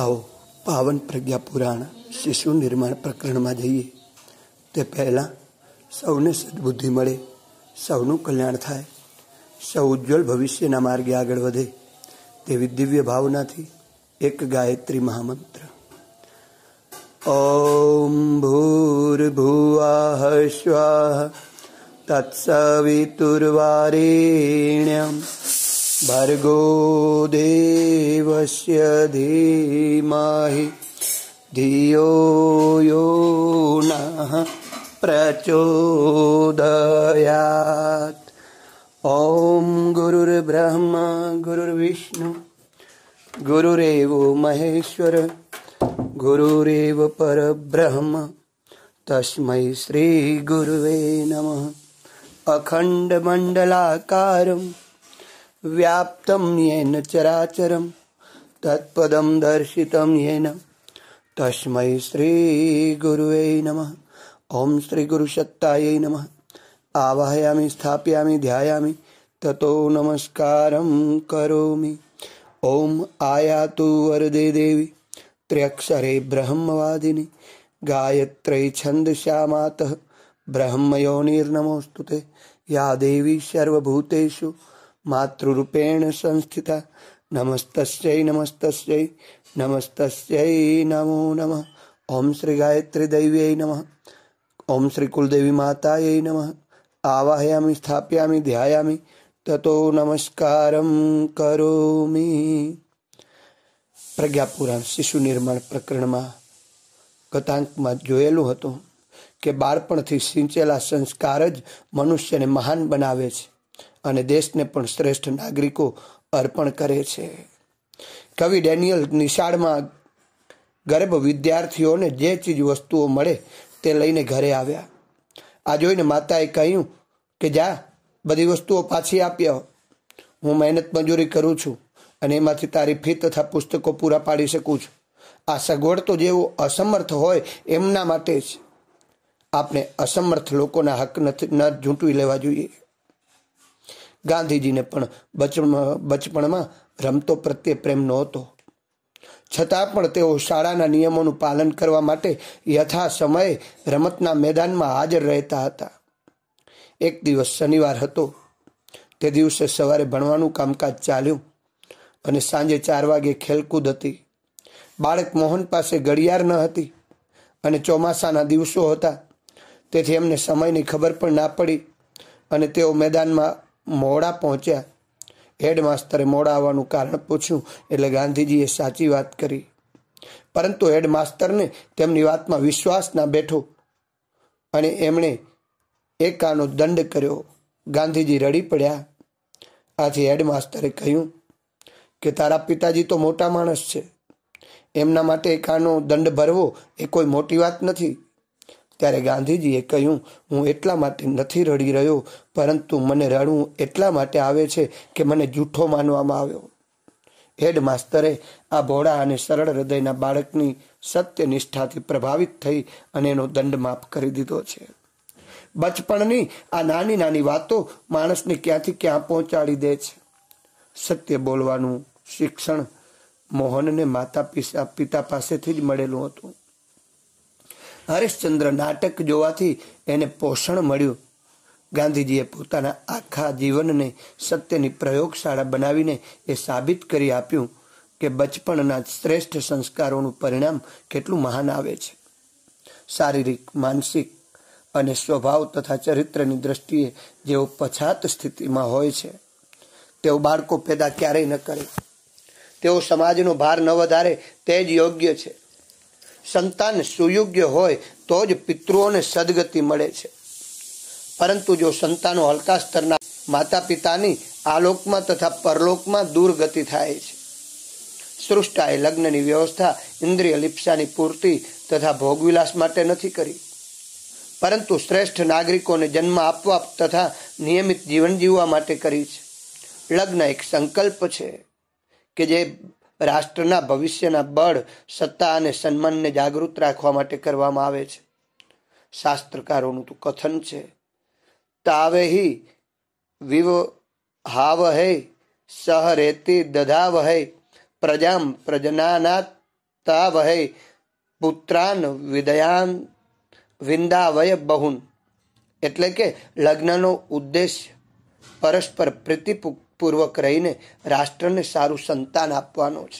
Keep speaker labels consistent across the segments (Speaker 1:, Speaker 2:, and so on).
Speaker 1: આવો પાવન પ્રજ્ઞા પુરાણ શિશુ નિર્માણ પ્રકરણમાં જઈએ તે પહેલાં સૌને સદબુદ્ધિ મળે સૌનું કલ્યાણ થાય સૌ ઉજ્જવલ ભવિષ્યના માર્ગે આગળ વધે તેવી દિવ્ય ભાવનાથી એક ગાયત્રી મહામંત્ર ઓમ ભૂર્ભુવા સ્વાહ તત્સવિતુર્વારેણ્યમ भर्गो देवस्य धीमहि धियो यो नः प्रचोदयात् ॐ गुरुर्ब्रह्म गुरुर्विष्णु गुरुरेव महेश्वर गुरुरेव परब्रह्म तस्मै श्रीगुरुवे नमः अखण्डमण्डलाकारम् व्याप्तं येन चराचरं तत्पदं दर्शितं येन तस्मै श्रीगुरुवे नमः ॐ श्रीगुरुसत्तायै नमः आवाहयामि स्थापयामि ध्यायामि ततो नमस्कारं करोमि ॐ आयातु वरदे देवी त्र्यक्षरे ब्रह्मवादिनि गायत्रै छन्दसा मातः ब्रह्मयोनिर्नमोऽस्तु ते या देवी सर्वभूतेषु માતૃરૂપેણ સંસ્થિતા નમસ્તસ્ય નમસ્તસ્ય નમસ્તસ્ય નમો નમઃ ઓમ શ્રી ગાયત્રી દૈવ્ય નમ ઓમ શ્રી કુલદેવી માતાય નમ આવાહયામિ સ્થાપયામિ ધ્યાયામિ તતો નમસ્કારમ કરોમિ પ્રજ્ઞાપુરાણ શિશુ નિર્માણ પ્રકરણમાં ગતાંકમાં જોયેલું હતું કે બાળપણથી સિંચેલા સંસ્કાર જ મનુષ્યને મહાન બનાવે છે અને દેશને પણ શ્રેષ્ઠ નાગરિકો અર્પણ કરે છે કવિ ડેનિયલ નિશાળમાં ગરીબ વિદ્યાર્થીઓને જે ચીજ વસ્તુઓ મળે તે લઈને ઘરે આવ્યા આ જોઈને માતાએ કહ્યું કે જા બધી વસ્તુઓ પાછી આપી આવો હું મહેનત મજૂરી કરું છું અને એમાંથી તારી ફી તથા પુસ્તકો પૂરા પાડી શકું છું આ સગવડ તો જેવો અસમર્થ હોય એમના માટે જ આપણે અસમર્થ લોકોના હક નથી ન ઝૂંટવી લેવા જોઈએ ગાંધીજીને પણ બચપણ બચપણમાં રમતો પ્રત્યે પ્રેમ નહોતો છતાં પણ તેઓ શાળાના નિયમોનું પાલન કરવા માટે યથા સમયે રમતના મેદાનમાં હાજર રહેતા હતા એક દિવસ શનિવાર હતો તે દિવસે સવારે ભણવાનું કામકાજ ચાલ્યું અને સાંજે ચાર વાગે ખેલકૂદ હતી બાળક મોહન પાસે ઘડિયાળ ન હતી અને ચોમાસાના દિવસો હતા તેથી એમને સમયની ખબર પણ ના પડી અને તેઓ મેદાનમાં મોડા પહોંચ્યા હેડમાસ્તરે મોડા આવવાનું કારણ પૂછ્યું એટલે ગાંધીજીએ સાચી વાત કરી પરંતુ હેડમાસ્તરને તેમની વાતમાં વિશ્વાસ ના બેઠો અને એમણે એકાનો દંડ કર્યો ગાંધીજી રડી પડ્યા આથી હેડમાસ્તરે કહ્યું કે તારા પિતાજી તો મોટા માણસ છે એમના માટે એકાનો દંડ ભરવો એ કોઈ મોટી વાત નથી ત્યારે ગાંધીજીએ કહ્યું હું એટલા માટે નથી રડી રહ્યો પરંતુ મને રડવું એટલા માટે આવે છે કે મને જૂઠો માનવામાં આવ્યો હેડ આ ભોળા અને સરળ હૃદયના બાળકની સત્ય નિષ્ઠાથી પ્રભાવિત થઈ અને એનો દંડ માફ કરી દીધો છે બચપણની આ નાની નાની વાતો માણસને ક્યાંથી ક્યાં પહોંચાડી દે છે સત્ય બોલવાનું શિક્ષણ મોહનને માતા પિતા પાસેથી જ મળેલું હતું હરિશ્ચંદ્ર નાટક જોવાથી એને પોષણ મળ્યું ગાંધીજીએ પોતાના આખા જીવનને સત્યની પ્રયોગશાળા બનાવીને એ સાબિત કરી આપ્યું કે બચપણના શ્રેષ્ઠ સંસ્કારોનું પરિણામ કેટલું મહાન આવે છે શારીરિક માનસિક અને સ્વભાવ તથા ચરિત્રની દ્રષ્ટિએ જેઓ પછાત સ્થિતિમાં હોય છે તેઓ બાળકો પેદા ક્યારેય ન કરે તેઓ સમાજનો ભાર ન વધારે તે જ યોગ્ય છે સંતાન સુયોગ્ય હોય તો જ પિતૃઓને સદગતિ મળે છે પરંતુ જો સંતાનો હલકા સ્તરના માતા પિતાની આલોકમાં તથા પરલોકમાં દુર્ગતિ થાય છે સૃષ્ટાએ લગ્નની વ્યવસ્થા ઇન્દ્રિય લિપ્સાની પૂર્તિ તથા ભોગવિલાસ માટે નથી કરી પરંતુ શ્રેષ્ઠ નાગરિકોને જન્મ આપવા તથા નિયમિત જીવન જીવવા માટે કરી છે લગ્ન એક સંકલ્પ છે કે જે રાષ્ટ્રના ભવિષ્યના બળ સત્તા અને સન્માનને જાગૃત રાખવા માટે કરવામાં આવે છે શાસ્ત્રકારોનું તો કથન છે તાવેહી વિવ હાવહે સહરેતી દધાવહે પ્રજામ પ્રજનાનાતાવહે પુત્રાન વિદયાન વિંદાવય બહુન એટલે કે લગ્નનો ઉદ્દેશ પરસ્પર પ્રીતિપૂર્વક પૂર્વક રહીને રાષ્ટ્રને સારું સંતાન આપવાનો છે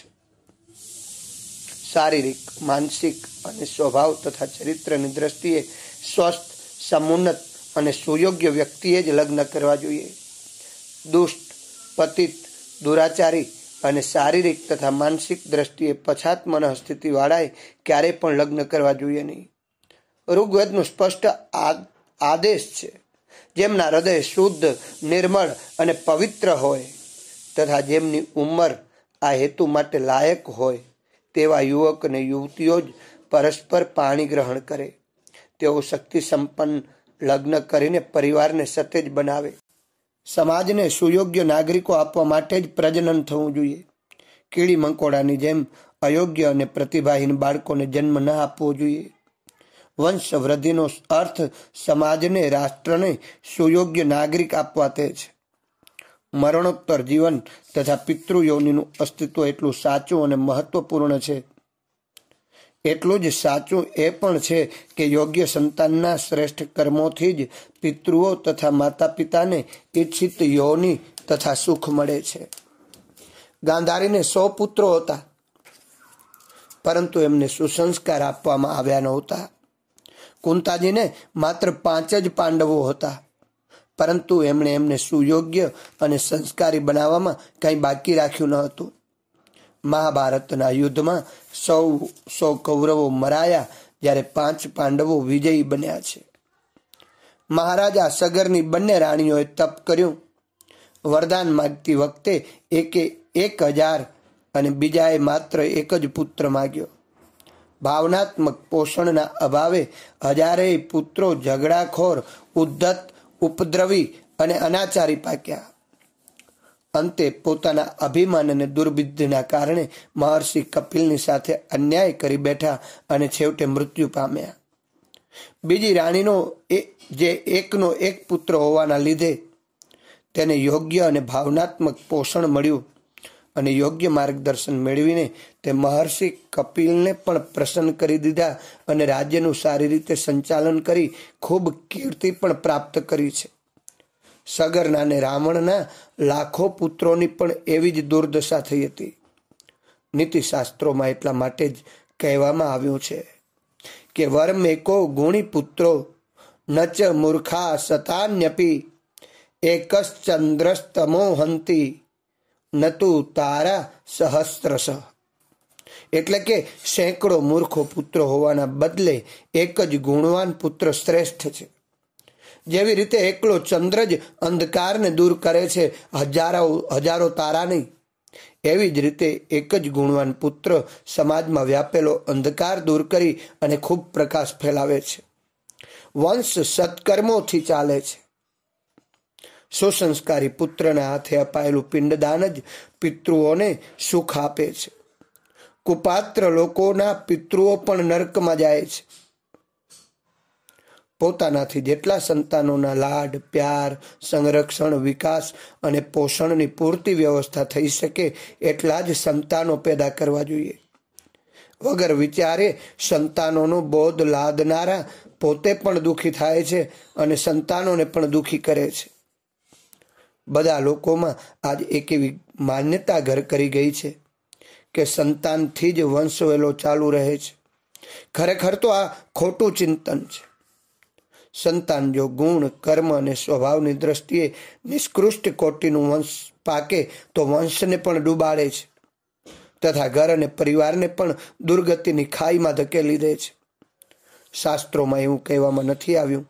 Speaker 1: શારીરિક માનસિક અને સ્વભાવ તથા ચરિત્રની દ્રષ્ટિએ સ્વસ્થ સમુન્નત અને સુયોગ્ય વ્યક્તિએ જ લગ્ન કરવા જોઈએ દુષ્ટ પતિત દુરાચારી અને શારીરિક તથા માનસિક દ્રષ્ટિએ પછાત મનઃસ્થિતિવાળાએ ક્યારેય પણ લગ્ન કરવા જોઈએ નહીં ઋગ્વેદનો સ્પષ્ટ આદેશ છે જેમના હૃદય શુદ્ધ નિર્મળ અને પવિત્ર હોય તથા જેમની ઉંમર આ હેતુ માટે લાયક હોય તેવા યુવક અને યુવતીઓ જ પરસ્પર પાણી ગ્રહણ કરે તેઓ શક્તિ સંપન્ન લગ્ન કરીને પરિવારને સતેજ બનાવે સમાજને સુયોગ્ય નાગરિકો આપવા માટે જ પ્રજનન થવું જોઈએ કીડી મંકોડાની જેમ અયોગ્ય અને પ્રતિભાહીન બાળકોને જન્મ ન આપવો જોઈએ વંશ વૃદ્ધિનો અર્થ સમાજને રાષ્ટ્રને સુયોગ્ય નાગરિક આપવા તે છે મરણોત્તર જીવન તથા પિતૃયોનીનું અસ્તિત્વ એટલું સાચું અને મહત્વપૂર્ણ છે એટલું જ સાચું એ પણ છે કે યોગ્ય સંતાનના શ્રેષ્ઠ કર્મોથી જ પિતૃઓ તથા માતા પિતાને ઈચ્છિત યોની તથા સુખ મળે છે ગાંધારીને સો પુત્રો હતા પરંતુ એમને સુસંસ્કાર આપવામાં આવ્યા નહોતા કુંતાજીને માત્ર પાંચ જ પાંડવો હતા પરંતુ એમણે એમને સુયોગ્ય અને સંસ્કારી બનાવવામાં કંઈ બાકી રાખ્યું ન હતું મહાભારતના યુદ્ધમાં સૌ સૌ કૌરવો મરાયા જ્યારે પાંચ પાંડવો વિજયી બન્યા છે મહારાજા સગરની બંને રાણીઓએ તપ કર્યું વરદાન માગતી વખતે એકે એક હજાર અને બીજાએ માત્ર એક જ પુત્ર માગ્યો ભાવનાત્મક પોષણના અભાવે હજારેય પુત્રો ઝઘડાખોર ઉદ્ધત ઉપદ્રવી અને અનાચારી પાક્યા અંતે પોતાના અભિમાન અને દુર્બુદ્ધિના કારણે મહર્ષિ કપિલની સાથે અન્યાય કરી બેઠા અને છેવટે મૃત્યુ પામ્યા બીજી રાણીનો એ જે એકનો એક પુત્ર હોવાના લીધે તેને યોગ્ય અને ભાવનાત્મક પોષણ મળ્યું અને યોગ્ય માર્ગદર્શન મેળવીને તે મહર્ષિ કપિલને પણ પ્રસન્ન કરી દીધા અને રાજ્યનું સારી રીતે સંચાલન કરી ખૂબ કીર્તિ પણ પ્રાપ્ત કરી છે સગરનાને રાવણના લાખો પુત્રોની પણ એવી જ દુર્દશા થઈ હતી નીતિશાસ્ત્રોમાં એટલા માટે જ કહેવામાં આવ્યું છે કે વરમેકો ગુણી પુત્રો નચ મૂર્ખા સતાન્યપી એકશ્ચંદ્રસ્તમો હંતી નતુ તારા સહસ્ત્રશ એટલે કે સેંકડો મૂર્ખો પુત્ર હોવાના બદલે એક જ ગુણવાન પુત્ર શ્રેષ્ઠ છે જેવી રીતે એકલો ચંદ્ર જ અંધકારને દૂર કરે છે હજારો હજારો તારા નહીં એવી જ રીતે એક જ ગુણવાન પુત્ર સમાજમાં વ્યાપેલો અંધકાર દૂર કરી અને ખૂબ પ્રકાશ ફેલાવે છે વંશ સત્કર્મોથી ચાલે છે સુસંસ્કારી પુત્રના હાથે અપાયેલું પિંડદાન જ પિતૃઓને સુખ આપે છે કુપાત્ર લોકોના પિતૃઓ પણ નર્કમાં જાય છે પોતાનાથી જેટલા સંતાનોના લાડ પ્યાર સંરક્ષણ વિકાસ અને પોષણની પૂરતી વ્યવસ્થા થઈ શકે એટલા જ સંતાનો પેદા કરવા જોઈએ વગર વિચારે સંતાનોનો બોધ લાદનારા પોતે પણ દુઃખી થાય છે અને સંતાનોને પણ દુઃખી કરે છે બધા લોકોમાં આજ એક એવી માન્યતા ઘર કરી ગઈ છે કે સંતાનથી જ વંશ વંશવેલો ચાલુ રહે છે ખરેખર તો આ ખોટું ચિંતન છે સંતાન જો ગુણ કર્મ અને સ્વભાવની દ્રષ્ટિએ નિષ્કૃષ્ટ કોટીનું વંશ પાકે તો વંશને પણ ડૂબાડે છે તથા ઘર અને પરિવારને પણ દુર્ગતિની ખાઈમાં ધકેલી દે છે શાસ્ત્રોમાં એવું કહેવામાં નથી આવ્યું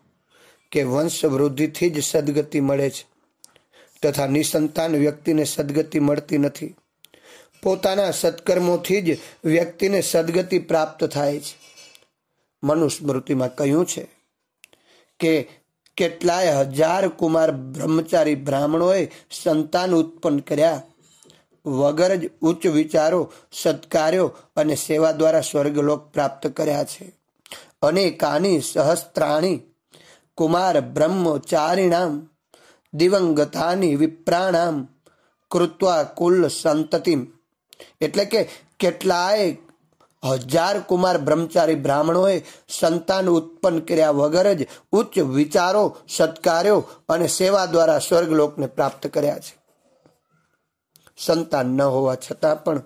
Speaker 1: કે વંશ વૃદ્ધિથી જ સદગતિ મળે છે તથા નિસંતાન વ્યક્તિને સદગતિ મળતી નથી પોતાના સત્કર્મોથી જ વ્યક્તિને સદગતિ પ્રાપ્ત થાય છે મનુસ્મૃતિમાં કહ્યું છે કે કેટલાય હજાર કુમાર બ્રહ્મચારી બ્રાહ્મણોએ સંતાન ઉત્પન્ન કર્યા વગર જ ઉચ્ચ વિચારો સત્કાર્યો અને સેવા દ્વારા સ્વર્ગલોક પ્રાપ્ત કર્યા છે અનેકાની સહસ્ત્રાણી કુમાર બ્રહ્મચારી દિવંગતાની વિપ્રાણામ કૃત્વા કુલ સંતતિમ એટલે કે કેટલાય હજાર કુમાર બ્રહ્મચારી બ્રાહ્મણોએ સંતાન ઉત્પન્ન કર્યા વગર જ ઉચ્ચ વિચારો સત્કાર્યો અને સેવા દ્વારા સ્વર્ગ લોકને પ્રાપ્ત કર્યા છે સંતાન ન હોવા છતાં પણ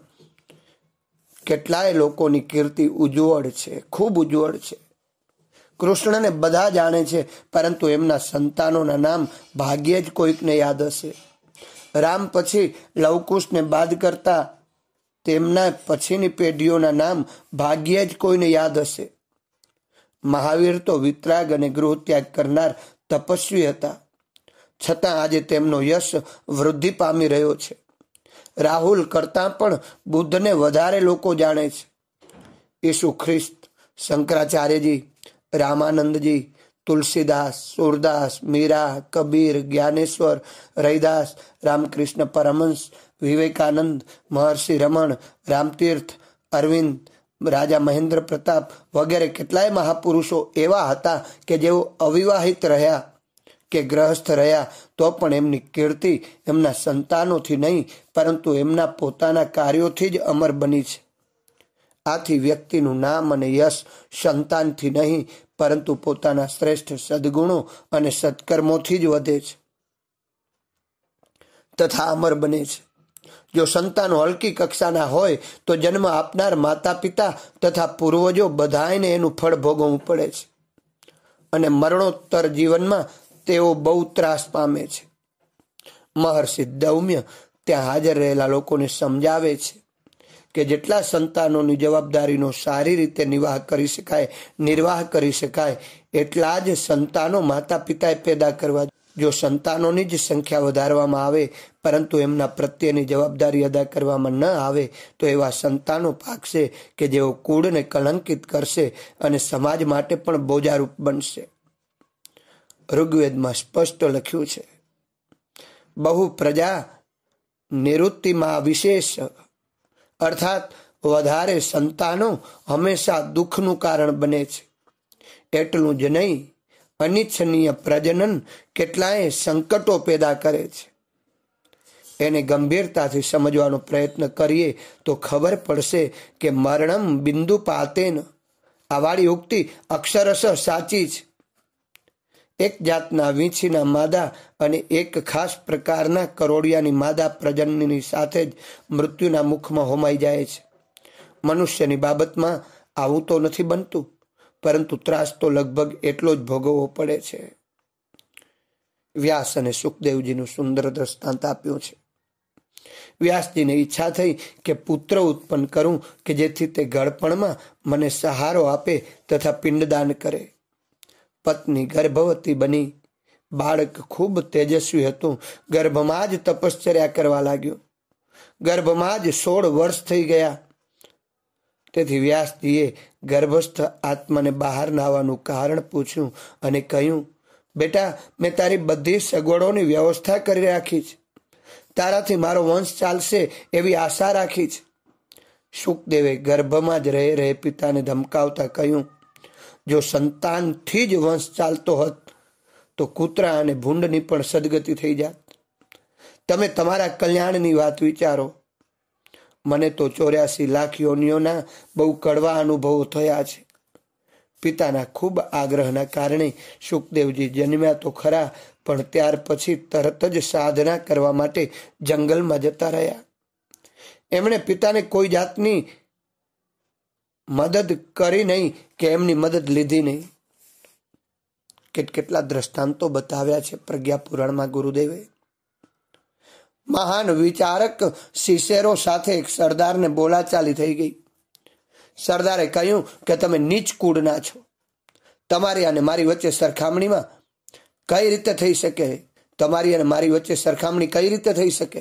Speaker 1: કેટલાય લોકોની કીર્તિ ઉજ્જવળ છે ખૂબ ઉજ્જવળ છે કૃષ્ણને બધા જાણે છે પરંતુ એમના સંતાનોના નામ ભાગ્યે જ કોઈકને યાદ હશે રામ પછી લવકુશને બાદ કરતા તેમના પછીની પેઢીઓના નામ ભાગ્યે જ કોઈને યાદ હશે મહાવીર તો વિતરાગ અને ગૃહ ત્યાગ કરનાર તપસ્વી હતા છતાં આજે તેમનો યશ વૃદ્ધિ પામી રહ્યો છે રાહુલ કરતાં પણ બુદ્ધને વધારે લોકો જાણે છે ઈસુ ખ્રિસ્ત શંકરાચાર્યજી રામાનંદજી તુલસીદાસ સુરદાસ મીરા કબીર જ્ઞાનેશ્વર રૈદાસ રામકૃષ્ણ પરમહંસ વિવેકાનંદ મહર્ષિ રમણ રામતીર્થ અરવિંદ રાજા મહેન્દ્ર પ્રતાપ વગેરે કેટલાય મહાપુરુષો એવા હતા કે જેઓ અવિવાહિત રહ્યા કે ગ્રહસ્થ રહ્યા તો પણ એમની કીર્તિ એમના સંતાનોથી નહીં પરંતુ એમના પોતાના કાર્યોથી જ અમર બની છે આથી વ્યક્તિનું નામ અને યશ સંતાનથી નહીં પરંતુ પોતાના શ્રેષ્ઠ સદગુણો અને સત્કર્મોથી જ વધે છે તથા અમર બને છે જો સંતાનો હલકી કક્ષાના હોય તો જન્મ આપનાર માતા પિતા તથા પૂર્વજો બધાને એનું ફળ ભોગવવું પડે છે અને મરણોત્તર જીવનમાં તેઓ બહુ ત્રાસ પામે છે મહર્ષિ દૌમ્ય ત્યાં હાજર રહેલા લોકોને સમજાવે છે કે જેટલા સંતાનોની જવાબદારીનો સારી રીતે નિવાહ કરી શકાય નિર્વાહ કરી શકાય એટલા જ સંતાનો માતા પિતાએ પેદા કરવા જો સંતાનોની જ સંખ્યા વધારવામાં આવે પરંતુ એમના પ્રત્યેની જવાબદારી અદા કરવામાં ન આવે તો એવા સંતાનો પાકશે કે જેઓ કુળને કલંકિત કરશે અને સમાજ માટે પણ બોજારૂપ બનશે ઋગ્વેદમાં સ્પષ્ટ લખ્યું છે બહુ પ્રજા નિવૃત્તિમાં વિશેષ અર્થાત વધારે સંતાનો હંમેશા દુઃખનું કારણ બને છે એટલું જ નહીં અનિચ્છનીય પ્રજનન કેટલાય સંકટો પેદા કરે છે એને ગંભીરતાથી સમજવાનો પ્રયત્ન કરીએ તો ખબર પડશે કે મરણમ બિંદુ પાતેન આવાળી ઉક્તિ અક્ષરશ સાચી છે એક જાતના વીંછીના માદા અને એક ખાસ પ્રકારના કરોડિયાની માદા પ્રજનનની સાથે જ મૃત્યુના મુખમાં હોમાઈ જાય છે મનુષ્યની બાબતમાં આવું તો નથી બનતું પરંતુ ત્રાસ તો લગભગ એટલો જ ભોગવવો પડે છે વ્યાસ અને સુખદેવજીનું સુંદર દ્રષ્ટાંત આપ્યું છે વ્યાસજીને ઈચ્છા થઈ કે પુત્ર ઉત્પન્ન કરું કે જેથી તે ગળપણમાં મને સહારો આપે તથા પિંડદાન કરે પત્ની ગર્ભવતી બની બાળક ખૂબ તેજસ્વી હતું ગર્ભમાં જ તપશ્ચર્યા કરવા લાગ્યો ગર્ભમાં જ સોળ વર્ષ થઈ ગયા તેથી વ્યાસજીએ ગર્ભસ્થ આત્માને બહાર નાવાનું કારણ પૂછ્યું અને કહ્યું બેટા મેં તારી બધી સગવડોની વ્યવસ્થા કરી રાખી છે તારાથી મારો વંશ ચાલશે એવી આશા રાખી છે સુખદેવે ગર્ભમાં જ રહે રહે પિતાને ધમકાવતા કહ્યું જો સંતાનથી જ વંશ ચાલતો હોત તો કૂતરા અને ભૂંડની પણ સદગતિ થઈ જાત તમે તમારા કલ્યાણની વાત વિચારો મને તો ચોર્યાસી લાખ યોનિઓના બહુ કડવા અનુભવો થયા છે પિતાના ખૂબ આગ્રહના કારણે સુખદેવજી જન્મ્યા તો ખરા પણ ત્યાર પછી તરત જ સાધના કરવા માટે જંગલમાં જતા રહ્યા એમણે પિતાને કોઈ જાતની મદદ કરી નહીં કે એમની મદદ લીધી નહીં કેટ કેટલા દ્રષ્ટાંતો બતાવ્યા છે પ્રજ્ઞા પુરાણમાં ગુરુદેવે મહાન વિચારક શિશેરો સાથે એક સરદારને બોલાચાલી થઈ ગઈ સરદારે કહ્યું કે તમે નીચ કુળના છો તમારી અને મારી વચ્ચે સરખામણીમાં કઈ રીતે થઈ શકે તમારી અને મારી વચ્ચે સરખામણી કઈ રીતે થઈ શકે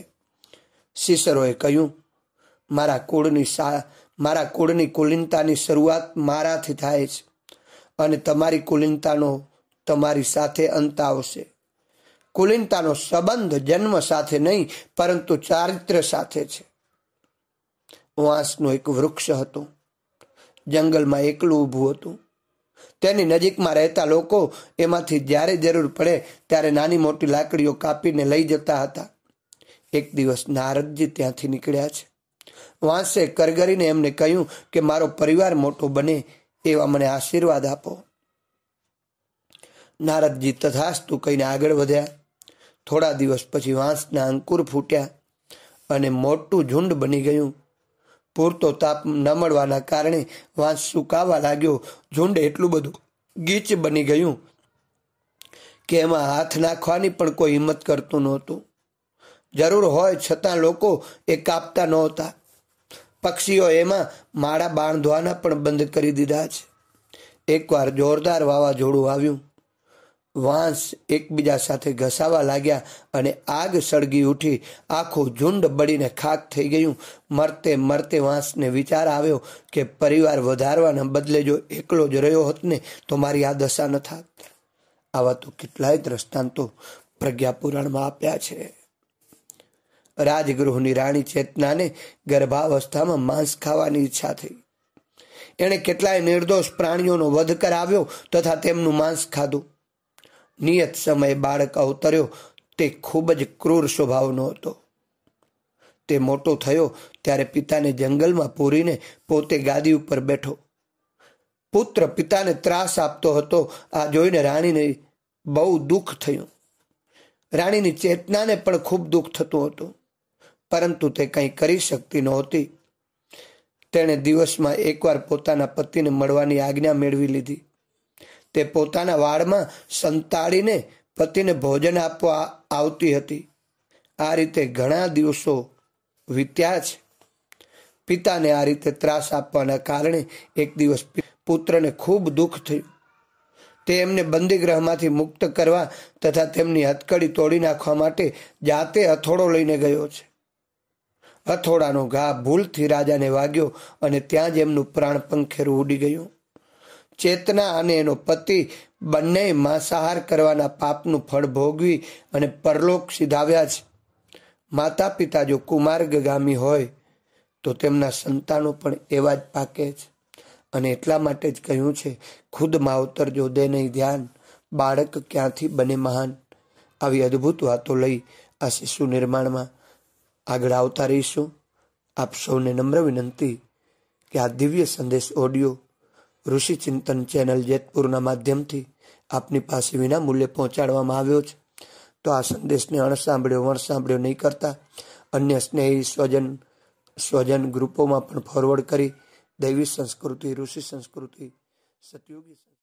Speaker 1: શિશરોએ કહ્યું મારા કુળની મારા કુળની કુલીનતાની શરૂઆત મારાથી થાય છે અને તમારી કુલીનતાનો તમારી સાથે અંત આવશે કુલીનતાનો સંબંધ જન્મ સાથે નહીં પરંતુ ચારિત્ર સાથે છે વાંસનું એક વૃક્ષ હતું જંગલમાં એકલું ઊભું હતું તેની નજીકમાં રહેતા લોકો એમાંથી જ્યારે જરૂર પડે ત્યારે નાની મોટી લાકડીઓ કાપીને લઈ જતા હતા એક દિવસ નારદજી ત્યાંથી નીકળ્યા છે વાંસે કરગરીને એમને કહ્યું કે મારો પરિવાર મોટો બને એવા મને આશીર્વાદ આપો નારદજી તથાસ્તુ કહીને આગળ વધ્યા થોડા દિવસ પછી વાંસના અંકુર ફૂટ્યા અને મોટું ઝુંડ બની ગયું પૂરતો તાપ ન મળવાના કારણે વાંસ સુકાવા લાગ્યો ઝુંડ એટલું બધું ગીચ બની ગયું કે એમાં હાથ નાખવાની પણ કોઈ હિંમત કરતું નહોતું જરૂર હોય છતાં લોકો એ કાપતા નહોતા પક્ષીઓ એમાં માળા બાંધવાના પણ બંધ કરી દીધા છે એકવાર જોરદાર વાવાઝોડું આવ્યું વાંસ એકબીજા સાથે ઘસાવા લાગ્યા અને આગ સળગી ઉઠી આખું ઝુંડ બળીને ખાક થઈ ગયું મરતે મરતે વાંસને વિચાર આવ્યો કે પરિવાર વધારવાના બદલે જો એકલો જ રહ્યો હોત ને તો મારી આ દશા ન થાત આવા તો કેટલાય દ્રષ્ટાંતો પ્રજ્ઞાપુરાણમાં આપ્યા છે રાજગૃહની રાણી ચેતનાને ગર્ભાવસ્થામાં માંસ ખાવાની ઈચ્છા થઈ એણે કેટલાય નિર્દોષ પ્રાણીઓનો વધ કરાવ્યો તથા તેમનું માંસ ખાધું નિયત સમયે બાળક અવતર્યો તે ખૂબ જ ક્રૂર સ્વભાવનો હતો તે મોટો થયો ત્યારે પિતાને જંગલમાં પૂરીને પોતે ગાદી ઉપર બેઠો પુત્ર પિતાને ત્રાસ આપતો હતો આ જોઈને રાણીને બહુ દુઃખ થયું રાણીની ચેતનાને પણ ખૂબ દુઃખ થતું હતું પરંતુ તે કંઈ કરી શકતી નહોતી તેણે દિવસમાં એકવાર પોતાના પતિને મળવાની આજ્ઞા મેળવી લીધી તે પોતાના વાળમાં સંતાડીને પતિને ભોજન આપવા આવતી હતી આ રીતે ઘણા દિવસો વીત્યા છે પિતાને આ રીતે ત્રાસ આપવાના કારણે એક દિવસ પુત્રને ખૂબ દુઃખ થયું તે એમને બંદીગૃહમાંથી મુક્ત કરવા તથા તેમની હથકડી તોડી નાખવા માટે જાતે હથોડો લઈને ગયો છે હથોડાનો ઘા ભૂલથી રાજાને વાગ્યો અને ત્યાં જ એમનું પ્રાણ પંખેરું ઉડી ગયું ચેતના અને એનો પતિ બંને માંસાહાર કરવાના પાપનું ફળ ભોગવી અને પરલોક સિધાવ્યા છે માતા પિતા જો કુમાર્ગગામી હોય તો તેમના સંતાનો પણ એવા જ પાકે છે અને એટલા માટે જ કહ્યું છે ખુદ માવતર જો દે નહીં ધ્યાન બાળક ક્યાંથી બને મહાન આવી અદ્ભુત વાતો લઈ આ શિશુ નિર્માણમાં આગળ આવતા રહીશું આપ સૌને નમ્ર વિનંતી કે આ દિવ્ય સંદેશ ઓડિયો ઋષિ ચિંતન ચેનલ જેતપુરના માધ્યમથી આપની પાસે વિના મૂલ્યે પહોંચાડવામાં આવ્યો છે તો આ સંદેશને અણસાંભળ્યો વણસાંભળ્યો નહીં કરતા અન્ય સ્નેહી સ્વજન સ્વજન ગ્રુપોમાં પણ ફોરવર્ડ કરી દૈવી સંસ્કૃતિ ઋષિ સંસ્કૃતિ સતયોગી